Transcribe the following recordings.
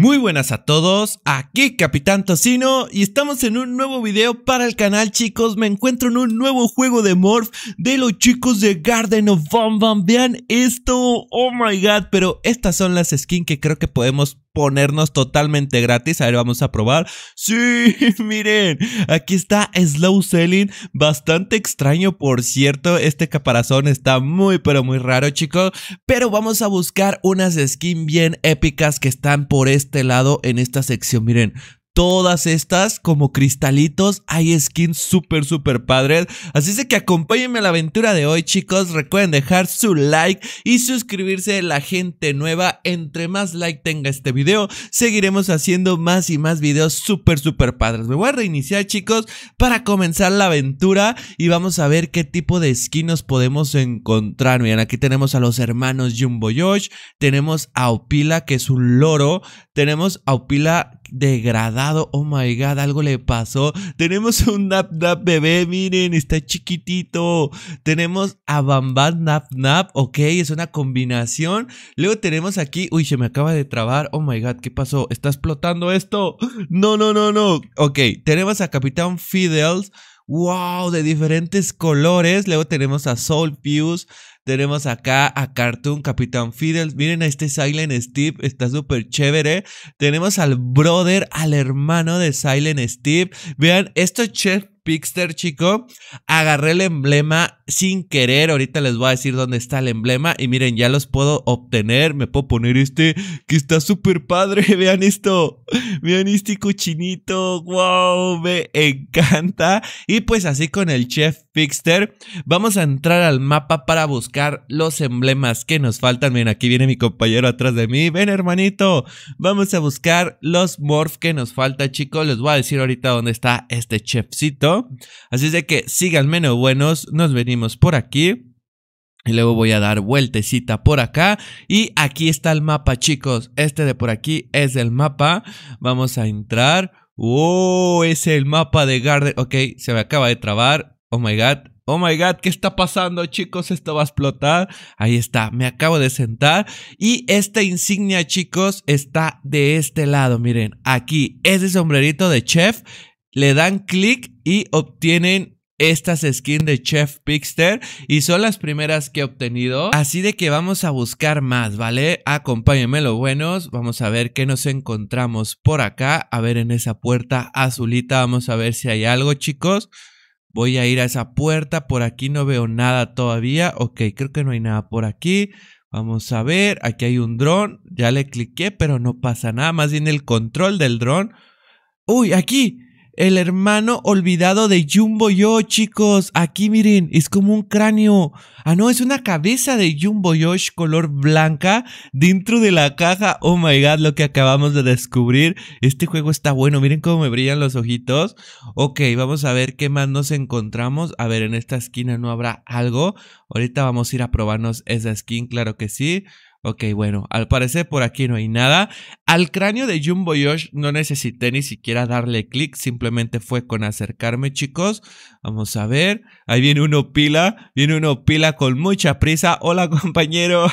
Muy buenas a todos, aquí Capitán Tocino y estamos en un nuevo video para el canal chicos, me encuentro en un nuevo juego de Morph de los chicos de Garden of Bomb Vean esto, oh my god, pero estas son las skins que creo que podemos ponernos totalmente gratis. A ver, vamos a probar. Sí, miren, aquí está Slow Selling. Bastante extraño, por cierto. Este caparazón está muy, pero muy raro, chicos. Pero vamos a buscar unas skins bien épicas que están por este lado en esta sección. Miren, todas estas como cristalitos. Hay skins súper, súper padres. Así es que acompáñenme a la aventura de hoy, chicos. Recuerden dejar su like y suscribirse a la gente nueva. Entre más like tenga este video, seguiremos haciendo más y más videos súper, súper padres. Me voy a reiniciar, chicos, para comenzar la aventura y vamos a ver qué tipo de skins nos podemos encontrar. Miren, aquí tenemos a los hermanos Jumbo Josh, tenemos a Opila, que es un loro, tenemos a Opila, degradado. Oh my god, algo le pasó. Tenemos un Nap Nap bebé, miren, está chiquitito. Tenemos a bambam Nap Nap, ok, es una combinación. Luego tenemos aquí, uy, se me acaba de trabar. Oh my god, ¿qué pasó? ¿Está explotando esto? No, no, no, no. Ok, tenemos a Capitán fiddles Wow, de diferentes colores. Luego tenemos a Soul Fuse, tenemos acá a Cartoon, Capitán Fiddles. Miren a este Silent Steve, está súper chévere. Tenemos al brother, al hermano de Silent Steve. Vean, esto es Chef Pixter, chico. Agarré el emblema sin querer. Ahorita les voy a decir dónde está el emblema. Y miren, ya los puedo obtener. Me puedo poner este que está súper padre. Vean esto. Vean este cochinito. Wow, me encanta. Y pues así con el chef Vamos a entrar al mapa para buscar los emblemas que nos faltan. Miren, aquí viene mi compañero atrás de mí. Ven, hermanito. Vamos a buscar los morph que nos falta, chicos. Les voy a decir ahorita dónde está este chefcito. Así es de que Sigan menos buenos. Nos venimos por aquí. Y luego voy a dar vueltecita por acá. Y aquí está el mapa, chicos. Este de por aquí es el mapa. Vamos a entrar. ¡Oh! Es el mapa de Garden. Ok, se me acaba de trabar oh my god, oh my god, ¿qué está pasando chicos? Esto va a explotar. Ahí está, me acabo de sentar. Y esta insignia chicos está de este lado, miren, aquí, ese sombrerito de chef. Le dan clic y obtienen estas skins de Chef Pixter y son las primeras que he obtenido. Así de que vamos a buscar más, ¿vale? Acompáñenme los buenos. Vamos a ver qué nos encontramos por acá. A ver en esa puerta azulita. Vamos a ver si hay algo, chicos. Voy a ir a esa puerta, por aquí no veo nada todavía. Ok, creo que no hay nada por aquí. Vamos a ver, aquí hay un dron. Ya le cliqué, pero no pasa nada. Más bien el control del dron. Uy, aquí el hermano olvidado de Jumbo Yo, chicos. Aquí miren, es como un cráneo. Ah, no, es una cabeza de Jumbo Yosh color blanca dentro de la caja. Oh my god, lo que acabamos de descubrir. Este juego está bueno, miren cómo me brillan los ojitos. Ok, vamos a ver qué más nos encontramos. A ver, en esta esquina no habrá algo. Ahorita vamos a ir a probarnos esa skin, claro que sí. Ok, bueno, al parecer por aquí no hay nada. Al cráneo de Jumbo Yosh no necesité ni siquiera darle clic, simplemente fue con acercarme, chicos. Vamos a ver, ahí viene uno pila, viene uno pila con mucha prisa. Hola, compañero,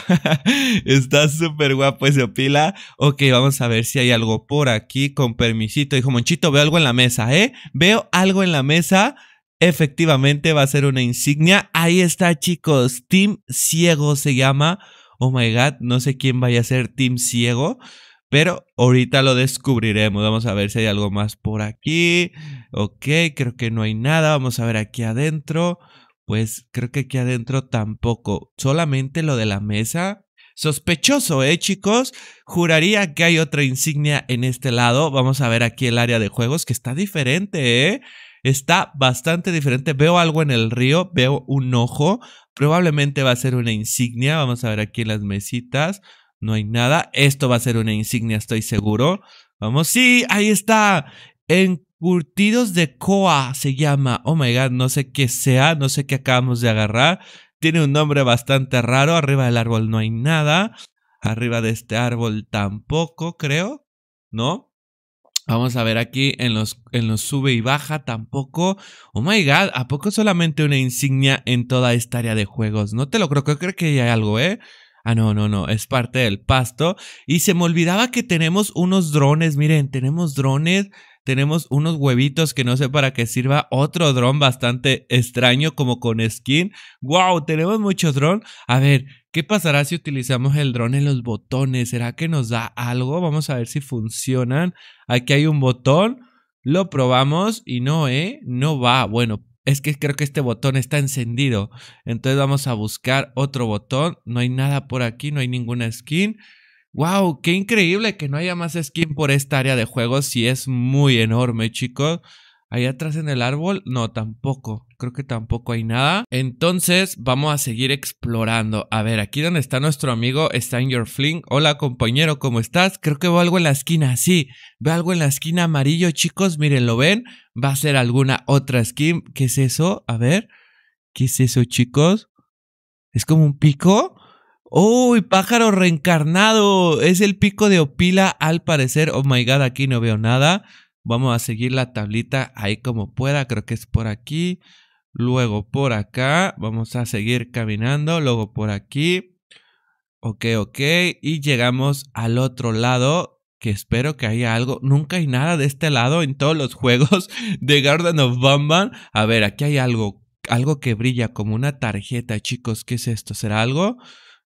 está súper guapo ese pila. Ok, vamos a ver si hay algo por aquí, con permisito. Dijo Monchito, veo algo en la mesa, ¿eh? Veo algo en la mesa. Efectivamente va a ser una insignia. Ahí está, chicos. Team Ciego se llama oh my god, no sé quién vaya a ser Team Ciego, pero ahorita lo descubriremos. Vamos a ver si hay algo más por aquí. Ok, creo que no hay nada. Vamos a ver aquí adentro. Pues creo que aquí adentro tampoco. Solamente lo de la mesa. Sospechoso, ¿eh, chicos? Juraría que hay otra insignia en este lado. Vamos a ver aquí el área de juegos que está diferente, ¿eh? Está bastante diferente. Veo algo en el río, veo un ojo. Probablemente va a ser una insignia. Vamos a ver aquí en las mesitas. No hay nada. Esto va a ser una insignia, estoy seguro. Vamos, sí, ahí está. Encurtidos de coa se llama. Oh my god, no sé qué sea, no sé qué acabamos de agarrar. Tiene un nombre bastante raro. Arriba del árbol no hay nada. Arriba de este árbol tampoco, creo. ¿No? Vamos a ver aquí en los, en los sube y baja tampoco. Oh my god, ¿a poco solamente una insignia en toda esta área de juegos? No te lo creo, creo, creo que hay algo, ¿eh? Ah, no, no, no, es parte del pasto. Y se me olvidaba que tenemos unos drones, miren, tenemos drones tenemos unos huevitos que no sé para qué sirva, otro dron bastante extraño como con skin. ¡Wow! Tenemos mucho dron. A ver, ¿qué pasará si utilizamos el dron en los botones? ¿Será que nos da algo? Vamos a ver si funcionan. Aquí hay un botón, lo probamos y no, ¿eh? No va. Bueno, es que creo que este botón está encendido. Entonces vamos a buscar otro botón. No hay nada por aquí, no hay ninguna skin wow, qué increíble que no haya más skin por esta área de juego si es muy enorme, chicos. Ahí atrás en el árbol, no, tampoco. Creo que tampoco hay nada. Entonces, vamos a seguir explorando. A ver, aquí donde está nuestro amigo está Your Fling. Hola, compañero, ¿cómo estás? Creo que veo algo en la esquina. Sí, veo algo en la esquina amarillo, chicos. Miren, ¿lo ven? Va a ser alguna otra skin. ¿Qué es eso? A ver. ¿Qué es eso, chicos? ¿Es como un pico? ¡Uy, pájaro reencarnado! Es el pico de Opila al parecer. Oh my god, aquí no veo nada. Vamos a seguir la tablita ahí como pueda. Creo que es por aquí. Luego por acá. Vamos a seguir caminando. Luego por aquí. Ok, ok. Y llegamos al otro lado. Que espero que haya algo. Nunca hay nada de este lado en todos los juegos de Garden of Bamban. A ver, aquí hay algo. Algo que brilla como una tarjeta, chicos. ¿Qué es esto? ¿Será algo?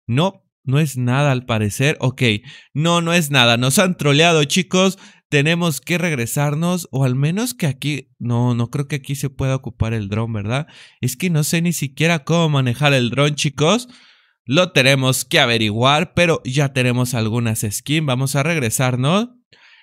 No, no es nada al parecer. Ok, no, no es nada. Nos han troleado, chicos. Tenemos que regresarnos o al menos que aquí... No, no creo que aquí se pueda ocupar el dron, ¿verdad? Es que no sé ni siquiera cómo manejar el dron, chicos. Lo tenemos que averiguar, pero ya tenemos algunas skins. Vamos a regresarnos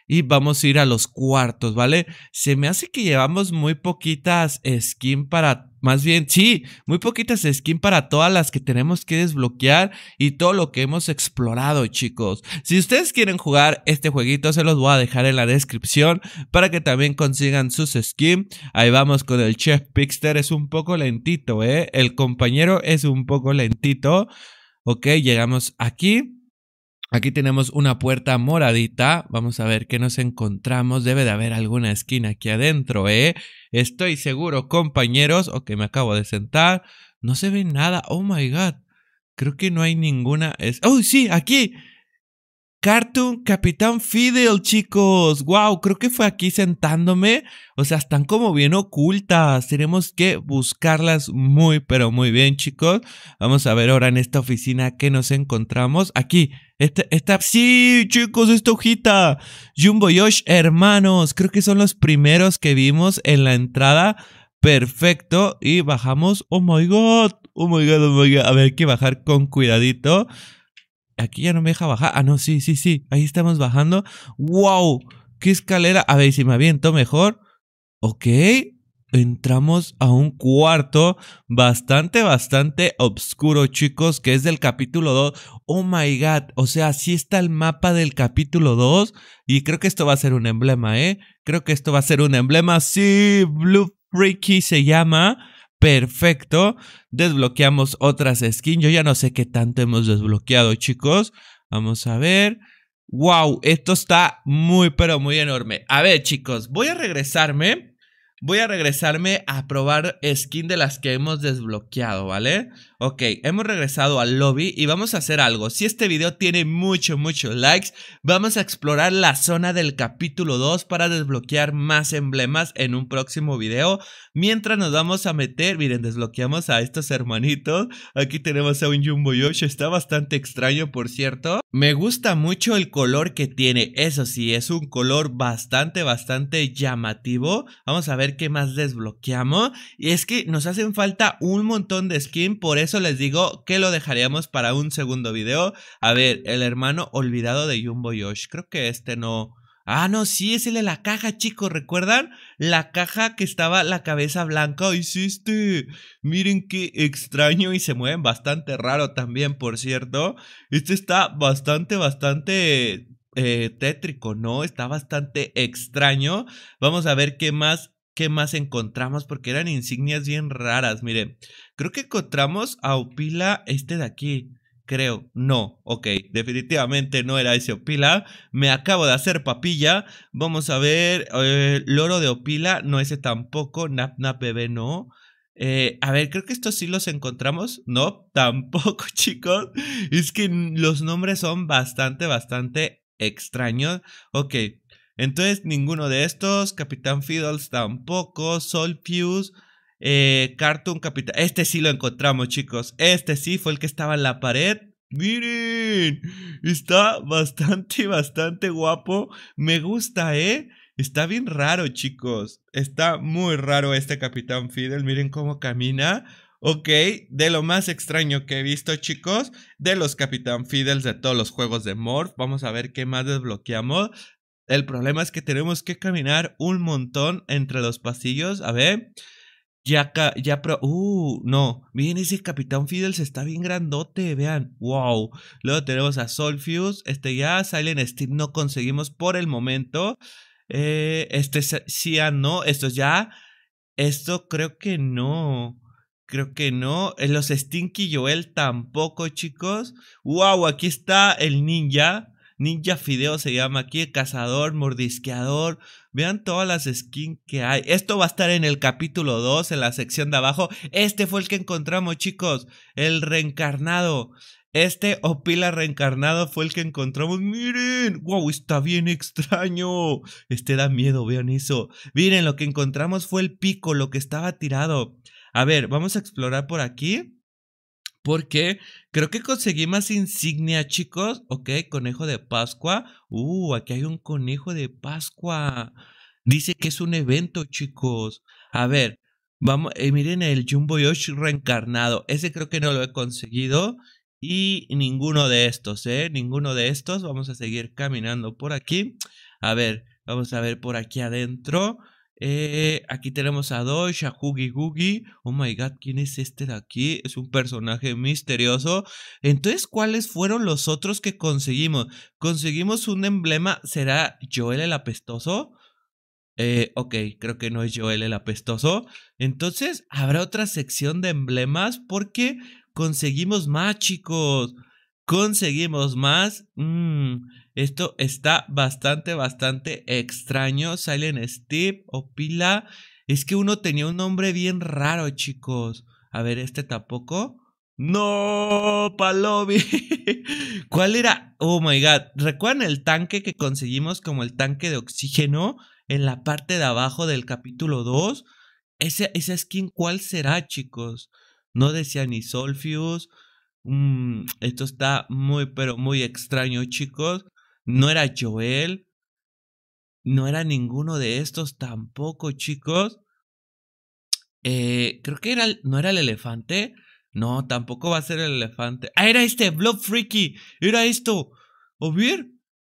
y vamos a ir a los cuartos, ¿vale? Se me hace que llevamos muy poquitas skin para, más bien, sí, muy poquitas skin para todas las que tenemos que desbloquear y todo lo que hemos explorado, chicos. Si ustedes quieren jugar este jueguito, se los voy a dejar en la descripción para que también consigan sus skin Ahí vamos con el Chef Pixter, es un poco lentito, ¿eh? El compañero es un poco lentito. Ok, llegamos aquí. Aquí tenemos una puerta moradita. Vamos a ver qué nos encontramos. Debe de haber alguna esquina aquí adentro, ¿eh? Estoy seguro, compañeros. Ok, me acabo de sentar. No se ve nada. Oh, my God. Creo que no hay ninguna... Es... ¡Oh, sí! Aquí. Cartoon Capitán Fidel, chicos. Wow, creo que fue aquí sentándome. O sea, están como bien ocultas. Tenemos que buscarlas muy, pero muy bien, chicos. Vamos a ver ahora en esta oficina que nos encontramos. Aquí, esta, esta, sí, chicos, esta hojita. Jumbo Yosh, hermanos. Creo que son los primeros que vimos en la entrada. Perfecto. Y bajamos. Oh my god. Oh my god, oh my god. A ver, hay que bajar con cuidadito aquí ya no me deja bajar. Ah, no, sí, sí, sí, ahí estamos bajando. ¡Wow! ¡Qué escalera! A ver, si me aviento mejor. Ok, entramos a un cuarto bastante, bastante oscuro, chicos, que es del capítulo 2. Oh my god, o sea, sí está el mapa del capítulo 2. Y creo que esto va a ser un emblema, ¿eh? Creo que esto va a ser un emblema. Sí, Blue Freaky se llama perfecto. Desbloqueamos otras skins. Yo ya no sé qué tanto hemos desbloqueado, chicos. Vamos a ver. Wow, esto está muy, pero muy enorme. A ver, chicos, voy a regresarme. Voy a regresarme a probar skin de las que hemos desbloqueado, ¿vale? Ok, hemos regresado al lobby y vamos a hacer algo. Si este video tiene mucho, muchos likes, vamos a explorar la zona del capítulo 2 para desbloquear más emblemas en un próximo video. Mientras nos vamos a meter, miren, desbloqueamos a estos hermanitos. Aquí tenemos a un Jumbo Yoshi, está bastante extraño, por cierto. Me gusta mucho el color que tiene, eso sí, es un color bastante, bastante llamativo. Vamos a ver qué más desbloqueamos. Y es que nos hacen falta un montón de skin, por eso les digo que lo dejaríamos para un segundo video. A ver, el hermano olvidado de Jumbo Yosh. Creo que este no... Ah, no, sí, es el de la caja, chicos, ¿recuerdan? La caja que estaba la cabeza blanca. ¡Ay, sí, este, Miren qué extraño y se mueven bastante raro también, por cierto. Este está bastante, bastante eh, tétrico, ¿no? Está bastante extraño. Vamos a ver qué más qué más encontramos porque eran insignias bien raras. miren. creo que encontramos a Opila este de aquí. Creo, no, ok, definitivamente no era ese Opila. Me acabo de hacer papilla. Vamos a ver, eh, loro de Opila, no ese tampoco. Nap Nap Bebé, no. Eh, a ver, creo que estos sí los encontramos. No, tampoco, chicos. Es que los nombres son bastante, bastante extraños. Ok, entonces, ninguno de estos, Capitán Fiddles tampoco, Sol Fuse eh, Cartoon Capitán. Este sí lo encontramos, chicos. Este sí fue el que estaba en la pared. Miren, está bastante, bastante guapo. Me gusta, ¿eh? Está bien raro, chicos. Está muy raro este Capitán Fidel. Miren cómo camina. Ok, de lo más extraño que he visto, chicos, de los Capitán Fiddles de todos los juegos de Morph. Vamos a ver qué más desbloqueamos. El problema es que tenemos que caminar un montón entre los pasillos. A ver. Ya, ya, pro, uh, no, miren ese Capitán Fidel se está bien grandote, vean, wow. Luego tenemos a Solfius. este ya, Silent Steve no conseguimos por el momento. Eh, este Cyan, ah, no, esto ya, esto creo que no, creo que no. Eh, los Stinky Joel tampoco, chicos. Wow, aquí está el ninja. Ninja Fideo se llama aquí, cazador, mordisqueador. Vean todas las skins que hay. Esto va a estar en el capítulo 2, en la sección de abajo. Este fue el que encontramos, chicos. El reencarnado. Este Opila reencarnado fue el que encontramos. Miren, wow, está bien extraño. Este da miedo, vean eso. Miren, lo que encontramos fue el pico, lo que estaba tirado. A ver, vamos a explorar por aquí. Porque creo que conseguí más insignia, chicos. Ok, conejo de Pascua. Uh, aquí hay un conejo de Pascua. Dice que es un evento, chicos. A ver, vamos, eh, miren el Jumbo Yoshi reencarnado. Ese creo que no lo he conseguido. Y ninguno de estos, ¿eh? Ninguno de estos. Vamos a seguir caminando por aquí. A ver, vamos a ver por aquí adentro. Eh, aquí tenemos a Dosh, a Hoogie Oh my god, ¿quién es este de aquí? Es un personaje misterioso. Entonces, ¿cuáles fueron los otros que conseguimos? Conseguimos un emblema. ¿Será Joel el apestoso? Eh, ok, creo que no es Joel el apestoso. Entonces, habrá otra sección de emblemas porque conseguimos más, chicos. Conseguimos más. Mmm esto está bastante, bastante extraño. Silent Steve o Pila. Es que uno tenía un nombre bien raro, chicos. A ver, este tampoco. No, Palobi. ¿Cuál era? Oh my god. ¿Recuerdan el tanque que conseguimos como el tanque de oxígeno en la parte de abajo del capítulo 2? ¿Ese, esa skin, ¿cuál será, chicos? No decía ni Solfius. Mm, esto está muy, pero muy extraño, chicos no era Joel, no era ninguno de estos tampoco, chicos. Eh, creo que era, no era el elefante. No, tampoco va a ser el elefante. Ah, era este, Block Freaky. Era esto. ¿O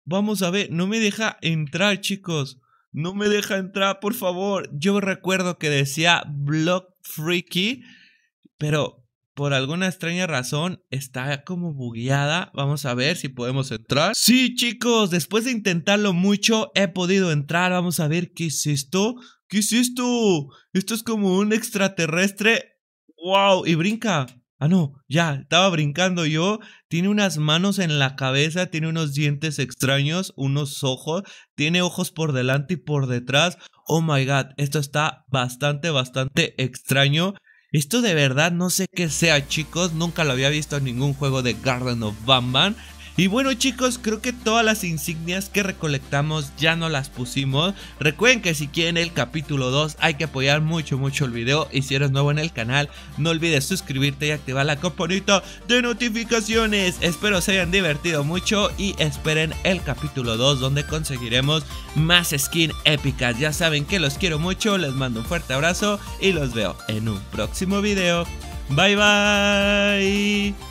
Vamos a ver, no me deja entrar, chicos. No me deja entrar, por favor. Yo recuerdo que decía Block Freaky, pero por alguna extraña razón está como bugueada. Vamos a ver si podemos entrar. Sí, chicos, después de intentarlo mucho, he podido entrar. Vamos a ver qué es esto. ¿Qué es esto? Esto es como un extraterrestre. ¡Wow! Y brinca. Ah, no, ya, estaba brincando yo. Tiene unas manos en la cabeza, tiene unos dientes extraños, unos ojos, tiene ojos por delante y por detrás. Oh my god, esto está bastante, bastante extraño. Esto de verdad no sé qué sea, chicos. Nunca lo había visto en ningún juego de Garden of Batman. Y bueno chicos, creo que todas las insignias que recolectamos ya no las pusimos. Recuerden que si quieren el capítulo 2 hay que apoyar mucho mucho el video. Y si eres nuevo en el canal, no olvides suscribirte y activar la campanita de notificaciones. Espero se hayan divertido mucho y esperen el capítulo 2 donde conseguiremos más skin épicas. Ya saben que los quiero mucho, les mando un fuerte abrazo y los veo en un próximo video. Bye bye.